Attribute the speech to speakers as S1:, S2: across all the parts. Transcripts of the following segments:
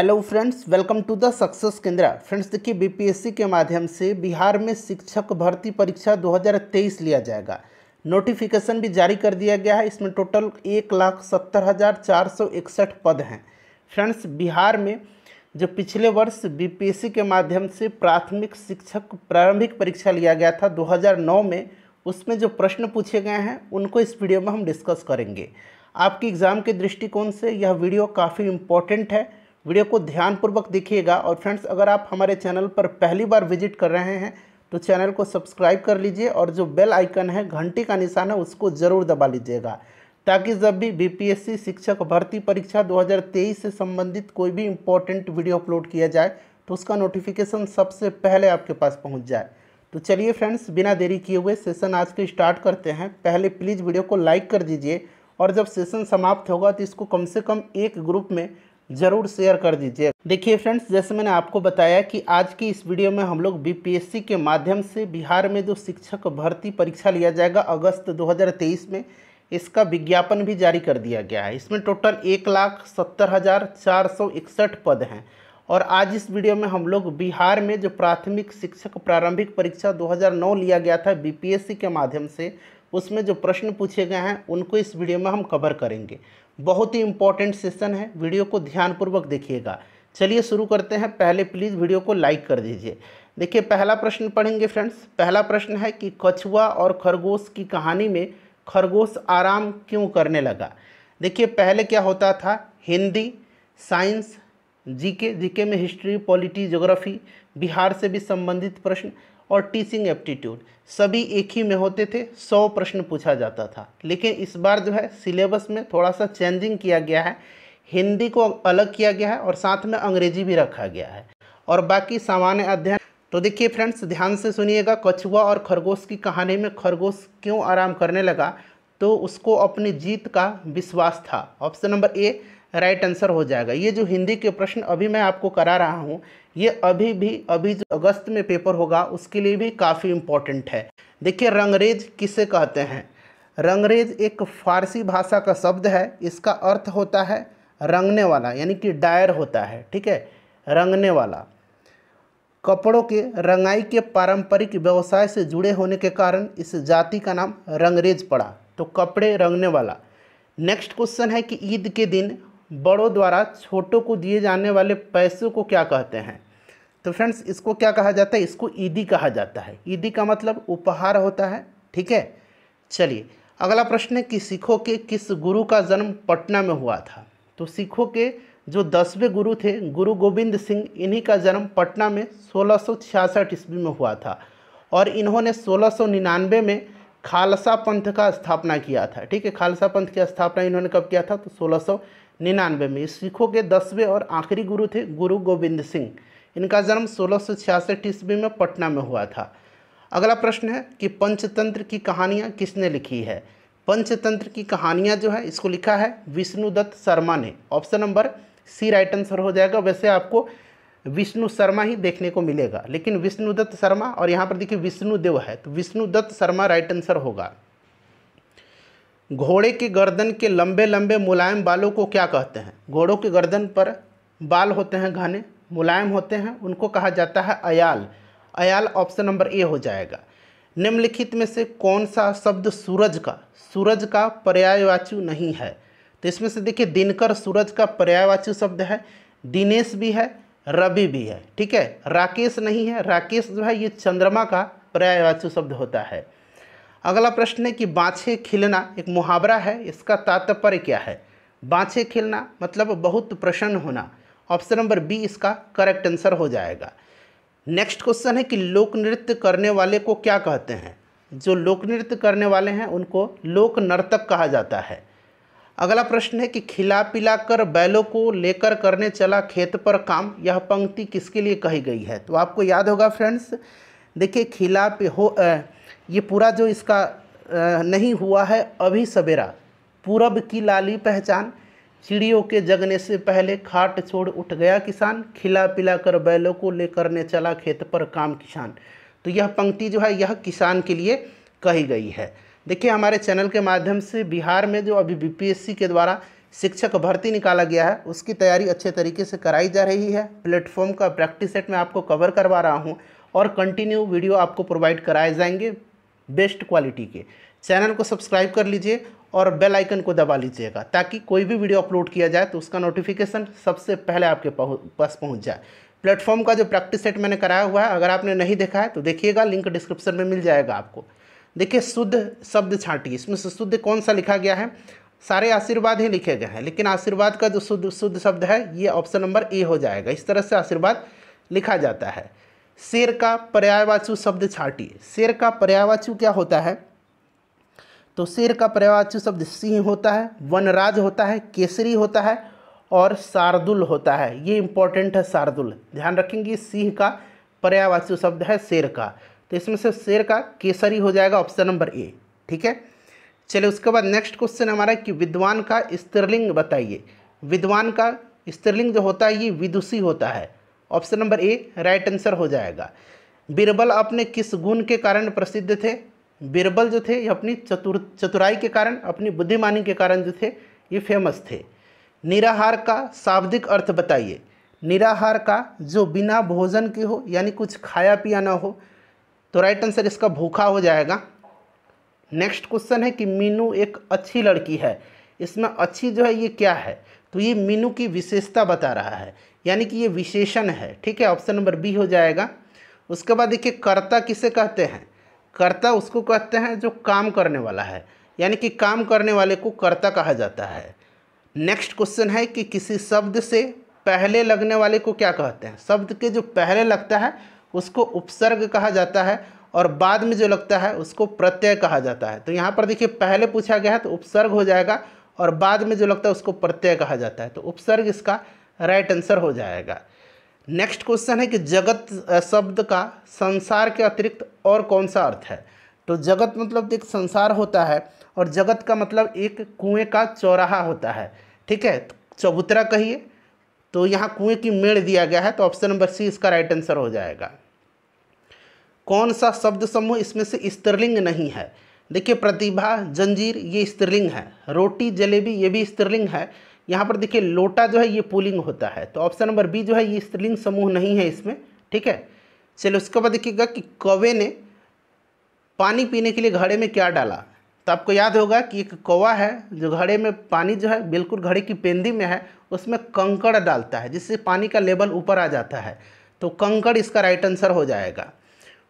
S1: hello friends welcome to the success Kendra friends देखिए BPSC के माध्यम से बिहार में शिक्षक भर्ती परीक्षा 2023 लिया जाएगा नोटिफिकेशन भी जारी कर दिया गया है इसमें टोटल एक लाख सत्तर हज़ार चार सौ इकसठ पद हैं फ्रेंड्स बिहार में जो पिछले वर्ष बीपीएससी के माध्यम से प्राथमिक शिक्षक प्रारंभिक परीक्षा लिया गया था दो में उसमें जो प्रश्न पूछे गए हैं उनको इस वीडियो में हम डिस्कस करेंगे आपकी एग्ज़ाम के दृष्टिकोण से यह वीडियो काफ़ी इम्पोर्टेंट है वीडियो को ध्यानपूर्वक देखिएगा और फ्रेंड्स अगर आप हमारे चैनल पर पहली बार विजिट कर रहे हैं तो चैनल को सब्सक्राइब कर लीजिए और जो बेल आइकन है घंटी का निशान है उसको ज़रूर दबा लीजिएगा ताकि जब भी बीपीएससी शिक्षक भर्ती परीक्षा 2023 से संबंधित कोई भी इम्पोर्टेंट वीडियो अपलोड किया जाए तो उसका नोटिफिकेशन सबसे पहले आपके पास पहुंच जाए तो चलिए फ्रेंड्स बिना देरी किए हुए सेशन आज के स्टार्ट करते हैं पहले प्लीज़ वीडियो को लाइक कर दीजिए और जब सेशन समाप्त होगा तो इसको कम से कम एक ग्रुप में ज़रूर शेयर कर दीजिए देखिए फ्रेंड्स जैसे मैंने आपको बताया कि आज की इस वीडियो में हम लोग बी के माध्यम से बिहार में जो शिक्षक भर्ती परीक्षा लिया जाएगा अगस्त 2023 में इसका विज्ञापन भी जारी कर दिया गया है इसमें टोटल एक लाख सत्तर हज़ार चार सौ इकसठ पद हैं और आज इस वीडियो में हम लोग बिहार में जो प्राथमिक शिक्षक प्रारंभिक परीक्षा 2009 लिया गया था बीपीएससी के माध्यम से उसमें जो प्रश्न पूछे गए हैं उनको इस वीडियो में हम कवर करेंगे बहुत ही इंपॉर्टेंट सेशन है वीडियो को ध्यानपूर्वक देखिएगा चलिए शुरू करते हैं पहले प्लीज़ वीडियो को लाइक कर दीजिए देखिए पहला प्रश्न पढ़ेंगे फ्रेंड्स पहला प्रश्न है कि कछुआ और खरगोश की कहानी में खरगोश आराम क्यों करने लगा देखिए पहले क्या होता था हिंदी साइंस जीके जीके में हिस्ट्री पॉलिटी ज्योग्राफी बिहार से भी संबंधित प्रश्न और टीचिंग एप्टीट्यूड सभी एक ही में होते थे सौ प्रश्न पूछा जाता था लेकिन इस बार जो है सिलेबस में थोड़ा सा चेंजिंग किया गया है हिंदी को अलग किया गया है और साथ में अंग्रेजी भी रखा गया है और बाकी सामान्य अध्ययन तो देखिए फ्रेंड्स ध्यान से सुनिएगा कछुआ और खरगोश की कहानी में खरगोश क्यों आराम करने लगा तो उसको अपनी जीत का विश्वास था option number A right answer हो जाएगा ये जो हिंदी के प्रश्न अभी मैं आपको करा रहा हूँ ये अभी भी अभी जो अगस्त में पेपर होगा उसके लिए भी काफ़ी इम्पोर्टेंट है देखिए रंगरेज किसे कहते हैं रंगरेज एक फारसी भाषा का शब्द है इसका अर्थ होता है रंगने वाला यानी कि डायर होता है ठीक है रंगने वाला कपड़ों के रंगाई के पारंपरिक व्यवसाय से जुड़े होने के कारण इस जाति का नाम रंगरेज पड़ा तो कपड़े रंगने वाला नेक्स्ट क्वेश्चन है कि ईद के दिन बड़ों द्वारा छोटों को दिए जाने वाले पैसों को क्या कहते हैं तो फ्रेंड्स इसको क्या कहा जाता है इसको ईदी कहा जाता है ईदी का मतलब उपहार होता है ठीक है चलिए अगला प्रश्न है कि सिखों के किस गुरु का जन्म पटना में हुआ था तो सिखों के जो दसवें गुरु थे गुरु गोविंद सिंह इन्हीं का जन्म पटना में सोलह ईस्वी में हुआ था और इन्होंने 1699 में खालसा पंथ का स्थापना किया था ठीक है खालसा पंथ की स्थापना इन्होंने कब किया था तो सोलह निन्यानवे में सिखों के दसवें और आखिरी गुरु थे गुरु गोविंद सिंह इनका जन्म सोलह सौ छियासठ ईस्वी में पटना में हुआ था अगला प्रश्न है कि पंचतंत्र की कहानियाँ किसने लिखी है पंचतंत्र की कहानियाँ जो है इसको लिखा है विष्णुदत्त शर्मा ने option number C right answer हो जाएगा वैसे आपको विष्णु शर्मा ही देखने को मिलेगा लेकिन विष्णुदत्त शर्मा और यहाँ पर देखिए विष्णुदेव है तो विष्णुदत्त शर्मा राइट आंसर होगा घोड़े की गर्दन के लंबे लंबे मुलायम बालों को क्या कहते हैं घोड़ों की गर्दन पर बाल होते हैं घने मुलायम होते हैं उनको कहा जाता है अयाल अयाल ऑप्शन नंबर ए हो जाएगा निम्नलिखित में से कौन सा शब्द सूरज का सूरज का पर्यायवाची नहीं है तो इसमें से देखिए दिनकर सूरज का पर्यायवाची शब्द है दिनेश भी है रवि भी है ठीक है राकेश नहीं है राकेश जो है ये चंद्रमा का पर्यायवाची शब्द होता है अगला प्रश्न है कि बाँछे खिलना एक मुहावरा है इसका तात्पर्य क्या है बाछे खिलना मतलब बहुत प्रसन्न होना ऑप्शन नंबर बी इसका करेक्ट आंसर हो जाएगा नेक्स्ट क्वेश्चन है कि लोक नृत्य करने वाले को क्या कहते हैं जो लोक नृत्य करने वाले हैं उनको लोक नर्तक कहा जाता है अगला प्रश्न है कि खिला पिला कर बैलों को लेकर करने चला खेत पर काम यह पंक्ति किसके लिए कही गई है तो आपको याद होगा फ्रेंड्स देखिए खिला पे हो ये पूरा जो इसका नहीं हुआ है अभी सवेरा पूरब की लाली पहचान चिड़ियों के जगने से पहले खाट छोड़ उठ गया किसान खिला पिला कर बैलों को लेकर ने चला खेत पर काम किसान तो यह पंक्ति जो है यह किसान के लिए कही गई है देखिए हमारे चैनल के माध्यम से बिहार में जो अभी बीपीएससी के द्वारा शिक्षक भर्ती निकाला गया है उसकी तैयारी अच्छे तरीके से कराई जा रही है प्लेटफॉर्म का प्रैक्टिस सेट मैं आपको कवर करवा रहा हूँ और कंटिन्यू वीडियो आपको प्रोवाइड कराए जाएंगे बेस्ट क्वालिटी के चैनल को सब्सक्राइब कर लीजिए और बेल आइकन को दबा लीजिएगा ताकि कोई भी वीडियो अपलोड किया जाए तो उसका नोटिफिकेशन सबसे पहले आपके पास पहुंच जाए प्लेटफॉर्म का जो प्रैक्टिस सेट मैंने कराया हुआ है अगर आपने नहीं देखा है तो देखिएगा लिंक डिस्क्रिप्शन में मिल जाएगा आपको देखिए शुद्ध शब्द छाटी इसमें शुद्ध कौन सा लिखा गया है सारे आशीर्वाद ही लिखे गए हैं लेकिन आशीर्वाद का जो शुद्ध शुद्ध शब्द है ये ऑप्शन नंबर ए हो जाएगा इस तरह से आशीर्वाद लिखा जाता है शेर का पर्यायवाचु शब्द छाटिए शेर का पर्यायवाचु क्या होता है तो शेर का पर्यायवाचु शब्द सिंह होता है वनराज होता है केसरी होता है और शार्दुल होता है ये इंपॉर्टेंट है शार्दुल ध्यान रखेंगे सिंह का पर्यायवाचु शब्द है शेर का तो इसमें से शेर का केसरी हो जाएगा ऑप्शन नंबर ए ठीक है चलिए उसके बाद नेक्स्ट क्वेश्चन हमारा कि विद्वान का स्त्रीलिंग बताइए विद्वान का स्त्रीलिंग जो होता है ये विदुषी होता है option number A right answer हो जाएगा बीरबल अपने किस गुण के कारण प्रसिद्ध थे बीरबल जो थे ये अपनी चतुर चतुराई के कारण अपनी बुद्धिमानी के कारण जो थे ये फेमस थे निराहार का शाब्दिक अर्थ बताइए निराहार का जो बिना भोजन के हो यानी कुछ खाया पिया ना हो तो राइट आंसर इसका भूखा हो जाएगा नेक्स्ट क्वेश्चन है कि मीनू एक अच्छी लड़की है इसमें अच्छी जो है ये क्या है तो ये मीनू की विशेषता बता रहा है यानी कि ये विशेषण है ठीक है ऑप्शन नंबर बी हो जाएगा उसके बाद देखिए कर्ता किसे कहते हैं कर्ता उसको कहते हैं जो काम करने वाला है यानी कि काम करने वाले को कर्ता कहा जाता है नेक्स्ट क्वेश्चन है कि किसी शब्द से पहले लगने वाले को क्या कहते हैं शब्द के जो पहले लगता है उसको उपसर्ग कहा जाता है और बाद में जो लगता है उसको प्रत्यय कहा जाता है तो यहाँ पर देखिए पहले पूछा गया है तो उपसर्ग हो जाएगा और बाद में जो लगता है उसको प्रत्यय कहा जाता है तो उपसर्ग इसका राइट आंसर हो जाएगा नेक्स्ट क्वेश्चन है कि जगत शब्द का संसार के अतिरिक्त और कौन सा अर्थ है तो जगत मतलब एक संसार होता है और जगत का मतलब एक कुएं का चौराहा होता है ठीक है तो चबूतरा कहिए तो यहाँ कुएं की मेड़ दिया गया है तो ऑप्शन नंबर सी इसका राइट आंसर हो जाएगा कौन सा शब्द समूह इसमें से स्त्रीलिंग नहीं है देखिए प्रतिभा जंजीर ये स्त्रीलिंग है रोटी जलेबी ये भी स्त्रीलिंग है यहाँ पर देखिए लोटा जो है ये पुलिंग होता है तो ऑप्शन नंबर बी जो है ये स्त्रीलिंग समूह नहीं है इसमें ठीक है चलिए उसके बाद देखिएगा कि कौवे ने पानी पीने के लिए घड़े में क्या डाला तो आपको याद होगा कि एक कौवा है जो घड़े में पानी जो है बिल्कुल घड़े की पेंदी में है उसमें कंकड़ डालता है जिससे पानी का लेवल ऊपर आ जाता है तो कंकड़ इसका राइट आंसर हो जाएगा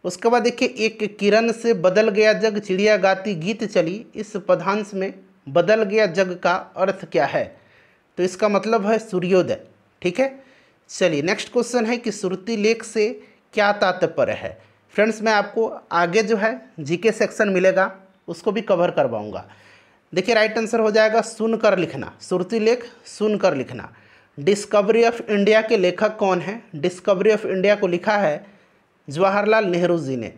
S1: उसके बाद देखिए एक किरण से बदल गया जग चिड़िया गाती गीत चली इस पदांश में बदल गया जग का अर्थ क्या है तो इसका मतलब है सूर्योदय ठीक है चलिए नेक्स्ट क्वेश्चन है कि श्रुति लेख से क्या तात्पर्य है फ्रेंड्स मैं आपको आगे जो है जीके सेक्शन मिलेगा उसको भी कवर करवाऊंगा देखिए राइट आंसर हो जाएगा सुनकर लिखना श्रुति लेख सुनकर लिखना डिस्कवरी ऑफ इंडिया के लेखक कौन है डिस्कवरी ऑफ इंडिया को लिखा है जवाहरलाल नेहरू जी ने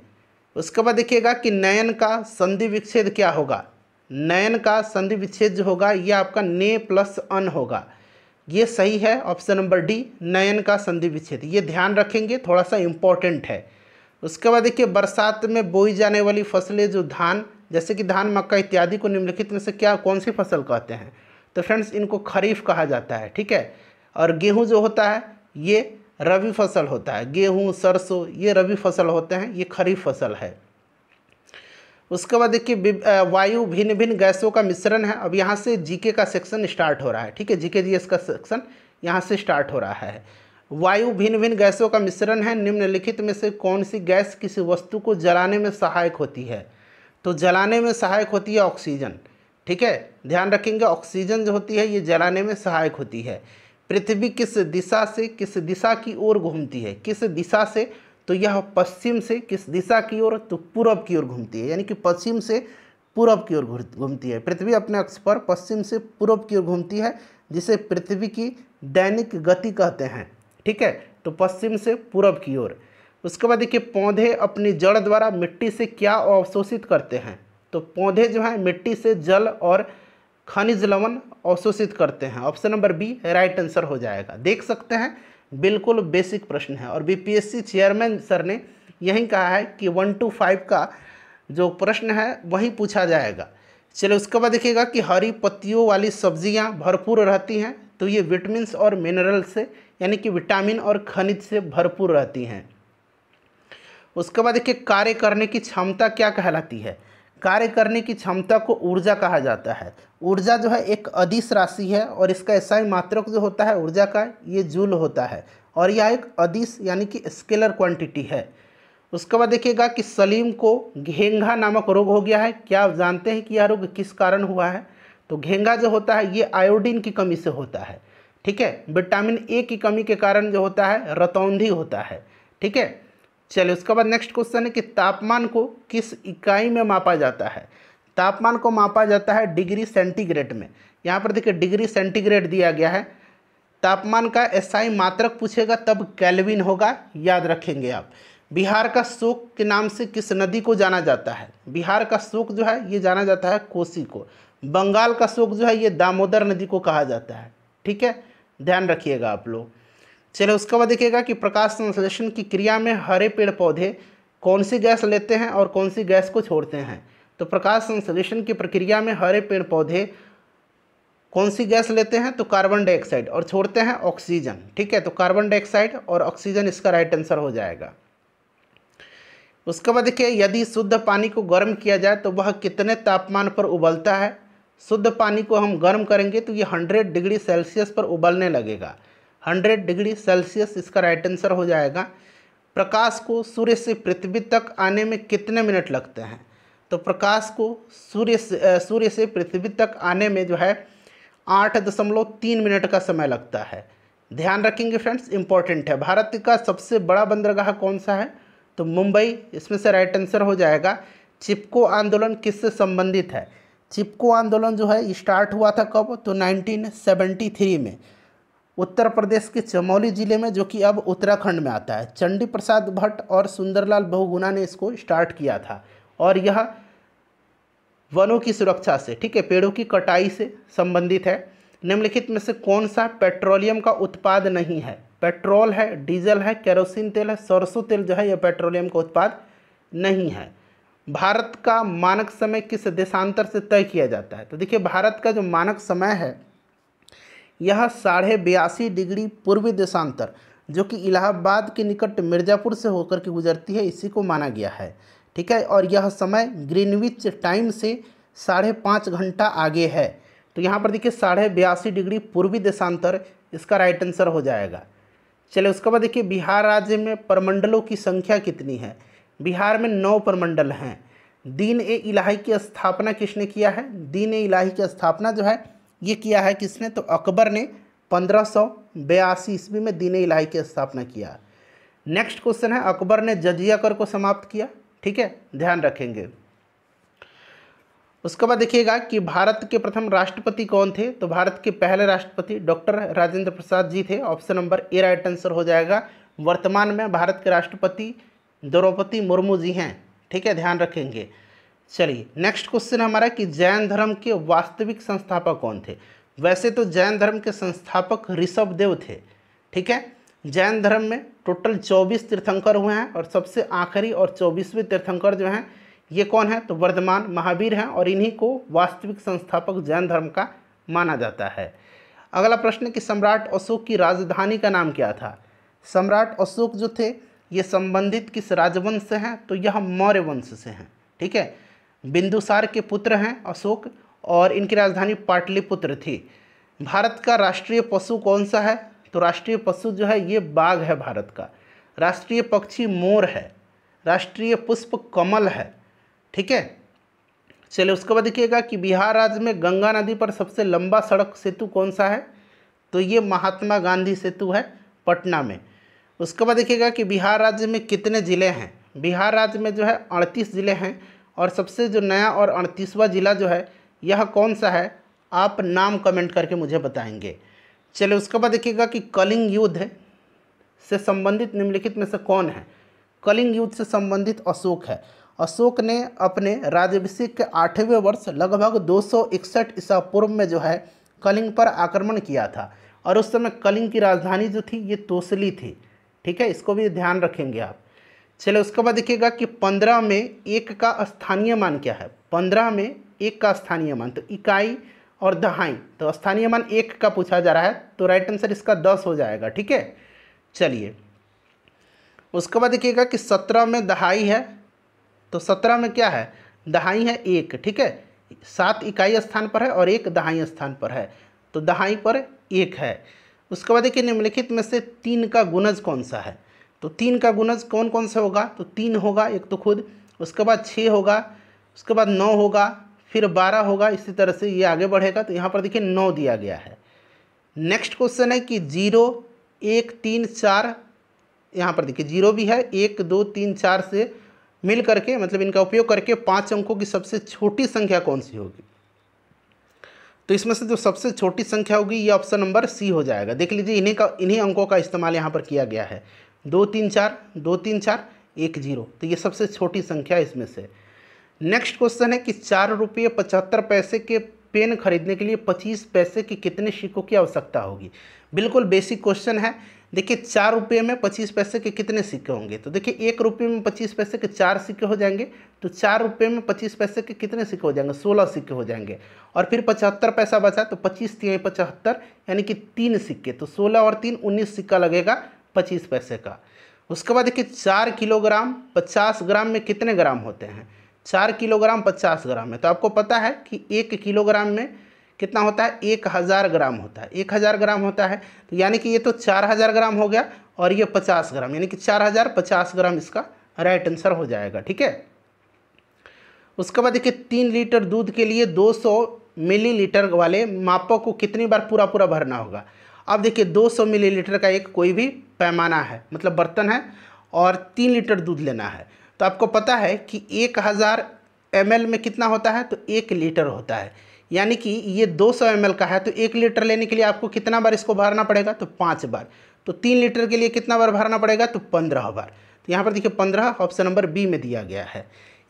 S1: उसके बाद देखिएगा कि नयन का संधि विच्छेद क्या होगा नयन का संधि विच्छेद जो होगा ये आपका ने प्लस अन होगा ये सही है ऑप्शन नंबर डी नयन का संधि विच्छेद ये ध्यान रखेंगे थोड़ा सा इम्पोर्टेंट है उसके बाद देखिए बरसात में बोई जाने वाली फसलें जो धान जैसे कि धान मक्का इत्यादि को निम्नलिखित में से क्या कौन सी फसल कहते हैं तो फ्रेंड्स इनको खरीफ कहा जाता है ठीक है और गेहूँ जो होता है ये रबी फसल होता है गेहूँ सरसों ये रबी फसल होते हैं ये खरीफ फसल है उसके बाद देखिए वायु भिन्न भिन्न गैसों का मिश्रण है अब यहाँ से जीके का सेक्शन स्टार्ट हो रहा है ठीक है जीके जीएस का सेक्शन यहाँ से स्टार्ट हो रहा है वायु भिन्न भिन्न गैसों का मिश्रण है निम्नलिखित में से कौन सी गैस किसी वस्तु को जलाने में सहायक होती है तो जलाने में सहायक होती है ऑक्सीजन ठीक है ध्यान रखेंगे ऑक्सीजन जो होती है ये जलाने में सहायक होती है पृथ्वी किस दिशा से किस दिशा की ओर घूमती है किस दिशा से तो यह पश्चिम से किस दिशा की ओर तो पूर्व की ओर घूमती है यानी कि पश्चिम से पूर्व की ओर घूमती है पृथ्वी अपने अक्ष पर पश्चिम से पूर्व की ओर घूमती है जिसे पृथ्वी की दैनिक गति कहते हैं ठीक है तो पश्चिम से पूर्व की ओर उसके बाद देखिए पौधे अपनी जड़ द्वारा मिट्टी से क्या अवशोषित करते हैं तो पौधे जो हैं मिट्टी से जल और खनिज लवण अवशोषित करते हैं option number B right answer हो जाएगा देख सकते हैं बिल्कुल बेसिक प्रश्न है और बीपीएससी चेयरमैन सर ने यही कहा है कि वन टू फाइव का जो प्रश्न है वही पूछा जाएगा चलो उसके बाद देखिएगा कि हरी पत्तियों वाली सब्जियां भरपूर रहती हैं तो ये विटामिन्स और मिनरल से यानी कि विटामिन और खनिज से भरपूर रहती हैं उसके बाद देखिए कार्य करने की क्षमता क्या कहलाती है कार्य करने की क्षमता को ऊर्जा कहा जाता है ऊर्जा जो है एक अधिस राशि है और इसका ऐसा ही मात्रक जो होता है ऊर्जा का ये जूल होता है और यह एक अधिस यानी कि स्केलर क्वांटिटी है उसके बाद देखिएगा कि सलीम को घेंघा नामक रोग हो गया है क्या आप जानते हैं कि यह रोग किस कारण हुआ है तो घेंघा जो होता है ये आयोडीन की कमी से होता है ठीक है विटामिन ए की कमी के कारण जो होता है रतौंधी होता है ठीक है चलिए उसके बाद नेक्स्ट क्वेश्चन है कि तापमान को किस इकाई में मापा जाता है तापमान को मापा जाता है डिग्री सेंटीग्रेड में यहाँ पर देखिए डिग्री सेंटीग्रेड दिया गया है तापमान का एसआई मात्रक पूछेगा तब कैलविन होगा याद रखेंगे आप बिहार का शोक के नाम से किस नदी को जाना जाता है बिहार का शोक जो है ये जाना जाता है कोसी को बंगाल का शोक जो है ये दामोदर नदी को कहा जाता है ठीक है ध्यान रखिएगा आप लोग चलो उसके बाद देखिएगा कि प्रकाश संश्लेषण की क्रिया में हरे पेड़ पौधे कौन सी गैस लेते हैं और कौन सी गैस को छोड़ते हैं तो प्रकाश संश्लेषण की प्रक्रिया में हरे पेड़ पौधे कौन सी गैस लेते हैं तो कार्बन डाइऑक्साइड और छोड़ते हैं ऑक्सीजन ठीक है तो कार्बन डाइऑक्साइड और ऑक्सीजन इसका राइट आंसर हो जाएगा उसके बाद देखिए यदि शुद्ध पानी को गर्म किया जाए तो वह कितने तापमान पर उबलता है शुद्ध पानी को हम गर्म करेंगे तो ये हंड्रेड डिग्री सेल्सियस पर उबलने लगेगा हंड्रेड डिग्री सेल्सियस इसका राइट आंसर हो जाएगा प्रकाश को सूर्य से पृथ्वी तक आने में कितने मिनट लगते हैं तो प्रकाश को सूर्य से सूर्य से पृथ्वी तक आने में जो है आठ दशमलव तीन मिनट का समय लगता है ध्यान रखेंगे फ्रेंड्स इंपॉर्टेंट है भारत का सबसे बड़ा बंदरगाह कौन सा है तो मुंबई इसमें से राइट आंसर हो जाएगा चिपको आंदोलन किससे संबंधित है चिपको आंदोलन जो है स्टार्ट हुआ था कब तो 1973 में उत्तर प्रदेश के चमौली जिले में जो कि अब उत्तराखंड में आता है चंडी प्रसाद भट्ट और सुंदरलाल बहुगुना ने इसको स्टार्ट किया था और यह वनों की सुरक्षा से ठीक है पेड़ों की कटाई से संबंधित है निम्नलिखित में से कौन सा पेट्रोलियम का उत्पाद नहीं है पेट्रोल है डीजल है केरोसिन तेल है सरसों तेल जो है यह पेट्रोलियम का उत्पाद नहीं है भारत का मानक समय किस देशांतर से तय किया जाता है तो देखिए भारत का जो मानक समय है यह साढ़े बयासी डिग्री पूर्वी देशांतर जो कि इलाहाबाद के निकट मिर्ज़ापुर से होकर के गुजरती है इसी को माना गया है ठीक है और यह समय ग्रीनविच टाइम से साढ़े पाँच घंटा आगे है तो यहाँ पर देखिए साढ़े बयासी डिग्री पूर्वी देशांतर इसका राइट आंसर हो जाएगा चलिए उसके बाद देखिए बिहार राज्य में परमंडलों की संख्या कितनी है बिहार में नौ परमंडल हैं दीन ए इलाही की स्थापना किसने किया है दीन ए इलाही की स्थापना जो है ये किया है किसने तो अकबर ने पंद्रह सौ बयासी ईस्वी में दीन इलाही की स्थापना किया नेक्स्ट क्वेश्चन है अकबर ने जजिया कर को समाप्त किया ठीक है ध्यान रखेंगे उसके बाद देखिएगा कि भारत के प्रथम राष्ट्रपति कौन थे तो भारत के पहले राष्ट्रपति डॉक्टर राजेंद्र प्रसाद जी थे option number A right answer हो जाएगा वर्तमान में भारत के राष्ट्रपति द्रौपदी मुर्मू जी हैं ठीक है ध्यान रखेंगे चलिए नेक्स्ट क्वेश्चन हमारा कि जैन धर्म के वास्तविक संस्थापक कौन थे वैसे तो जैन धर्म के संस्थापक ऋषभ देव थे ठीक है जैन धर्म में टोटल 24 तीर्थंकर हुए हैं और सबसे आखिरी और 24वें तीर्थंकर जो हैं ये कौन है तो वर्धमान महावीर हैं और इन्हीं को वास्तविक संस्थापक जैन धर्म का माना जाता है अगला प्रश्न कि सम्राट अशोक की राजधानी का नाम क्या था सम्राट अशोक जो थे ये संबंधित किस राजवंश से हैं तो यह मौर्य वंश से हैं ठीक है बिंदुसार के पुत्र हैं अशोक और इनकी राजधानी पाटलिपुत्र थी भारत का राष्ट्रीय पशु कौन सा है तो राष्ट्रीय पशु जो है ये बाघ है भारत का राष्ट्रीय पक्षी मोर है राष्ट्रीय पुष्प कमल है ठीक है चलिए उसके बाद देखिएगा कि बिहार राज्य में गंगा नदी पर सबसे लंबा सड़क सेतु कौन सा है तो ये महात्मा गांधी सेतु है पटना में उसके बाद देखिएगा कि बिहार राज्य में कितने ज़िले हैं बिहार राज्य में जो है अड़तीस ज़िले हैं और सबसे जो नया और अड़तीसवा ज़िला जो है यह कौन सा है आप नाम कमेंट करके मुझे बताएंगे चलिए उसके बाद देखिएगा कि कलिंग युद्ध से संबंधित निम्नलिखित में से कौन है कलिंग युद्ध से संबंधित अशोक है अशोक ने अपने राज्यभिषेक के आठवें वर्ष लगभग दो सौ इकसठ ईसा पूर्व में जो है कलिंग पर आक्रमण किया था और उस समय कलिंग की राजधानी जो थी ये तोसली थी ठीक है इसको भी ध्यान रखेंगे आप चलिए उसके बाद देखिएगा कि पंद्रह में एक का स्थानीय मान क्या है पंद्रह में एक का स्थानीय मान तो इकाई और दहाई तो स्थानीय मान एक का पूछा जा रहा है तो राइट आंसर इसका दस हो जाएगा ठीक है चलिए उसके बाद देखिएगा कि सत्रह में दहाई है तो सत्रह में क्या है दहाई है एक ठीक है सात इकाई स्थान पर है और एक दहाई स्थान पर है तो दहाई पर एक है उसके बाद देखिए निम्नलिखित में से तीन का गुणज कौन सा है तो तीन का गुणज कौन कौन सा होगा तो तीन होगा एक तो खुद उसके बाद छः होगा उसके बाद नौ होगा फिर बारह होगा इसी तरह से ये आगे बढ़ेगा तो यहाँ पर देखिए नौ दिया गया है नेक्स्ट क्वेश्चन है कि जीरो एक तीन चार यहाँ पर देखिए जीरो भी है एक दो तीन चार से मिल करके मतलब इनका उपयोग करके पांच अंकों की सबसे छोटी संख्या कौन सी होगी तो इसमें से जो सबसे छोटी संख्या होगी ये ऑप्शन नंबर सी हो जाएगा देख लीजिए इन्हीं का इन्हीं अंकों का इस्तेमाल यहाँ पर किया गया है दो तीन चार दो तीन चार एक जीरो तो ये सबसे छोटी संख्या इसमें से नेक्स्ट क्वेश्चन है कि चार रुपये पचहत्तर पैसे के पेन खरीदने के लिए पच्चीस पैसे के कितने सिक्कों की आवश्यकता होगी बिल्कुल बेसिक क्वेश्चन है देखिए चार रुपये में पच्चीस पैसे के कितने सिक्के होंगे तो देखिए एक रुपये में पच्चीस पैसे के चार सिक्के हो जाएंगे तो चार रुपये में पच्चीस पैसे के कितने सिक्के हो जाएंगे सोलह सिक्के हो जाएंगे और फिर पचहत्तर पैसा बचा तो पच्चीस तीन पचहत्तर यानी कि तीन सिक्के तो सोलह और तीन उन्नीस सिक्का लगेगा पच्चीस पैसे का उसके बाद देखिए चार किलोग्राम पचास ग्राम में कितने ग्राम होते हैं चार किलोग्राम पचास ग्राम में तो आपको पता है कि एक किलोग्राम में कितना होता है एक हज़ार ग्राम होता है एक हज़ार ग्राम होता है तो यानी कि ये तो चार हज़ार ग्राम हो गया और ये पचास ग्राम यानी कि चार हज़ार पचास ग्राम इसका राइट आंसर हो जाएगा ठीक है उसके बाद देखिए तीन लीटर दूध के लिए दो सौ मिलीलीटर वाले मापों को कितनी बार पूरा पूरा भरना होगा अब देखिए 200 मिलीलीटर का एक कोई भी पैमाना है मतलब बर्तन है और तीन लीटर दूध लेना है तो आपको पता है कि एक हज़ार एम में कितना होता है तो एक लीटर होता है यानी कि ये 200 सौ का है तो एक लीटर लेने के लिए आपको कितना बार इसको भरना पड़ेगा तो पाँच बार तो तीन लीटर के लिए कितना बार भरना पड़ेगा तो पंद्रह बार तो यहाँ पर देखिए पंद्रह ऑप्शन नंबर बी में दिया गया है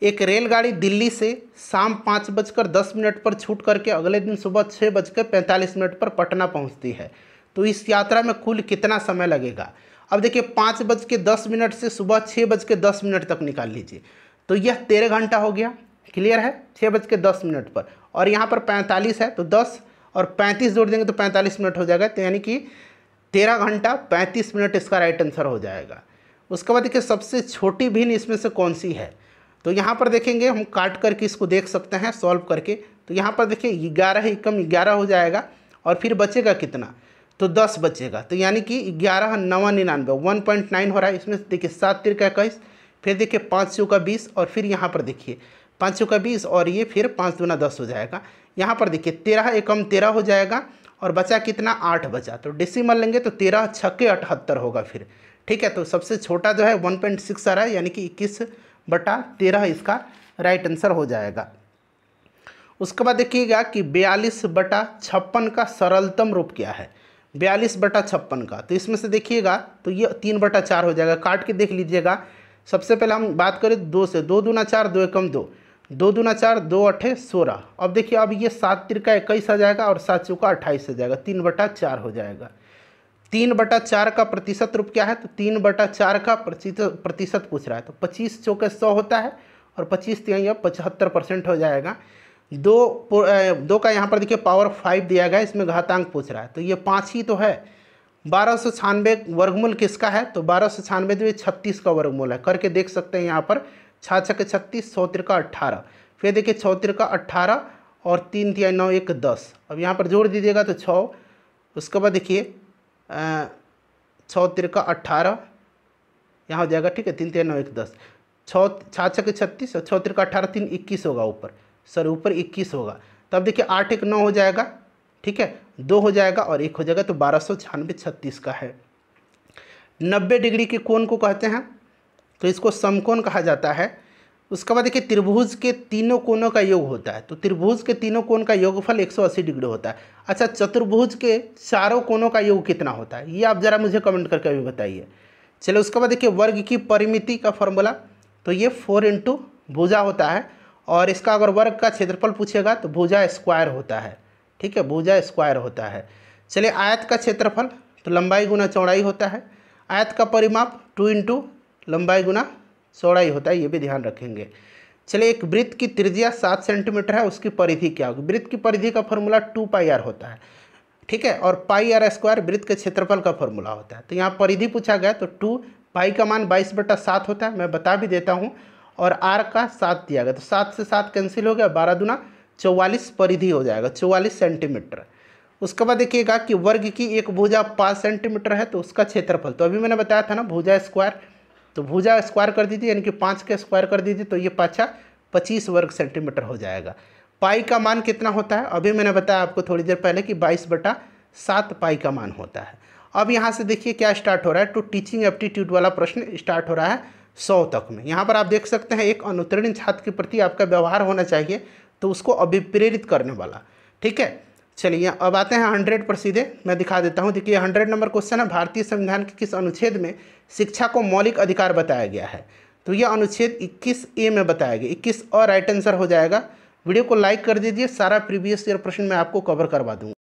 S1: एक रेलगाड़ी दिल्ली से शाम पाँच बजकर दस मिनट पर छूट करके अगले दिन सुबह छः बजकर पैंतालीस मिनट पर पटना पहुँचती है तो इस यात्रा में कुल कितना समय लगेगा अब देखिए पाँच बज के दस मिनट से सुबह छः बज के दस मिनट तक निकाल लीजिए तो यह तेरह घंटा हो गया क्लियर है छः बज के दस मिनट पर और यहाँ पर पैंतालीस है तो दस और पैंतीस जोड़ देंगे तो पैंतालीस मिनट हो जाएगा तो यानी कि तेरह घंटा पैंतीस मिनट इसका राइट आंसर हो जाएगा उसके बाद देखिए सबसे छोटी भिन्न इसमें से कौन सी है तो यहाँ पर देखेंगे हम काट करके इसको देख सकते हैं सॉल्व करके तो यहाँ पर देखिए ग्यारह एकम ग्यारह हो जाएगा और फिर बचेगा कितना तो दस बचेगा तो यानी कि ग्यारह नवा निन्यानवे वन पॉइंट नाइन हो रहा है इसमें देखिए सात तिर का इक्कीस फिर देखिए पाँच सौ का बीस और फिर यहाँ पर देखिए पाँच सौ का बीस और ये फिर पाँच दूना दस हो जाएगा यहाँ पर देखिए तेरह एकम तेरह हो जाएगा और बचा कितना आठ बचा तो डिसीमल लेंगे तो तेरह छक्के अठहत्तर होगा फिर ठीक है तो सबसे छोटा जो है वन पॉइंट सिक्स आ रहा है यानी कि इक्कीस बटा तेरह इसका राइट आंसर हो जाएगा उसके बाद देखिएगा कि बयालीस बटा छप्पन का सरलतम रूप क्या है बयालीस बटा छप्पन का तो इसमें से देखिएगा तो ये तीन बटा चार हो जाएगा काट के देख लीजिएगा सबसे पहले हम बात करें दो से दो दूना चार दो एकम दो दो दूना चार दो अठे सोलह अब देखिए अब ये सात तिर का इक्कीस आ जाएगा और सात चौका अट्ठाईस आ जाएगा तीन बटा चार हो जाएगा तीन बटा चार का प्रतिशत रूप क्या है तो तीन बटा चार का प्रतिशत पूछ रहा है तो पच्चीस चौके सौ होता है और पच्चीस तिहाई अब पचहत्तर परसेंट हो जाएगा दो दो का यहाँ पर देखिए पावर फाइव दिया गया इसमें घातांक पूछ रहा है तो ये पाँच ही तो है बारह सौ छानवे वर्गमूल किसका है तो बारह सौ छानवे तो ये छत्तीस का वर्गमूल है करके देख सकते हैं यहाँ पर के छत्तीस सौ तिरका अट्ठारह फिर देखिए छौ तिरका अट्ठारह और तीन तिया नौ एक दस अब यहाँ पर जोड़ दीजिएगा तो छः उसके बाद देखिए छः तिरका अट्ठारह यहाँ हो जाएगा ठीक है तीन तिया नौ एक दस छः के छत्तीस और छः तिरका अट्ठारह तीन इक्कीस होगा ऊपर सर ऊपर इक्कीस होगा तब देखिए आठ एक नौ हो जाएगा ठीक है दो हो जाएगा और एक हो जाएगा तो बारह सौ छियानवे छत्तीस का है नब्बे डिग्री के कोण को कहते हैं तो इसको समकोण कहा जाता है उसके बाद देखिए त्रिभुज के तीनों कोणों का योग होता है तो त्रिभुज के तीनों कोण का योगफल 180 डिग्री होता है अच्छा चतुर्भुज के चारों कोणों का योग कितना होता है ये आप ज़रा मुझे कमेंट करके अभी बताइए चलो उसके बाद देखिए वर्ग की परिमिति का फॉर्मूला तो ये फोर इंटू भुजा होता है और इसका अगर वर्ग का क्षेत्रफल पूछेगा तो भुजा स्क्वायर होता है ठीक है भुजा स्क्वायर होता है चलिए आयत का क्षेत्रफल तो लंबाई गुना चौड़ाई होता है आयत का परिमाप टू इंटू लंबाई गुना चौड़ाई होता है ये भी ध्यान रखेंगे चलिए एक वृत्त की त्रिज्या सात सेंटीमीटर है उसकी परिधि क्या होगी वृत्त की परिधि का फॉर्मूला टू पाई आर होता है ठीक है और पाई आर स्क्वायर वृत्त के क्षेत्रफल का फॉर्मूला होता है तो यहाँ परिधि पूछा गया तो टू पाई का मान बाईस बटा सात होता है मैं बता भी देता हूँ और आर का सात दिया गया तो सात से सात कैंसिल हो गया बारह दुना चौवालीस परिधि हो जाएगा चौवालीस सेंटीमीटर उसके बाद देखिएगा कि वर्ग की एक भुजा पाँच सेंटीमीटर है तो उसका क्षेत्रफल तो अभी मैंने बताया था ना भुजा स्क्वायर तो भुजा स्क्वायर कर दीजिए यानी कि पाँच का स्क्वायर कर दीजिए तो ये पाछा पच्चीस वर्ग सेंटीमीटर हो जाएगा पाई का मान कितना होता है अभी मैंने बताया आपको थोड़ी देर पहले कि बाईस बटा सात पाई का मान होता है अब यहाँ से देखिए क्या स्टार्ट हो रहा है टू टीचिंग एप्टीट्यूड वाला प्रश्न स्टार्ट हो रहा है सौ तक में यहाँ पर आप देख सकते हैं एक अनुत्तीर्ण छात्र के प्रति आपका व्यवहार होना चाहिए तो उसको अभिप्रेरित करने वाला ठीक है चलिए अब आते हैं हंड्रेड पर सीधे मैं दिखा देता हूँ देखिए हंड्रेड नंबर क्वेश्चन है भारतीय संविधान के किस अनुच्छेद में शिक्षा को मौलिक अधिकार बताया गया है तो यह अनुच्छेद इक्कीस ए में बताया गया इक्कीस और राइट आंसर हो जाएगा वीडियो को लाइक कर दीजिए सारा प्रीवियस ईयर प्रश्न मैं आपको कवर करवा दूँगा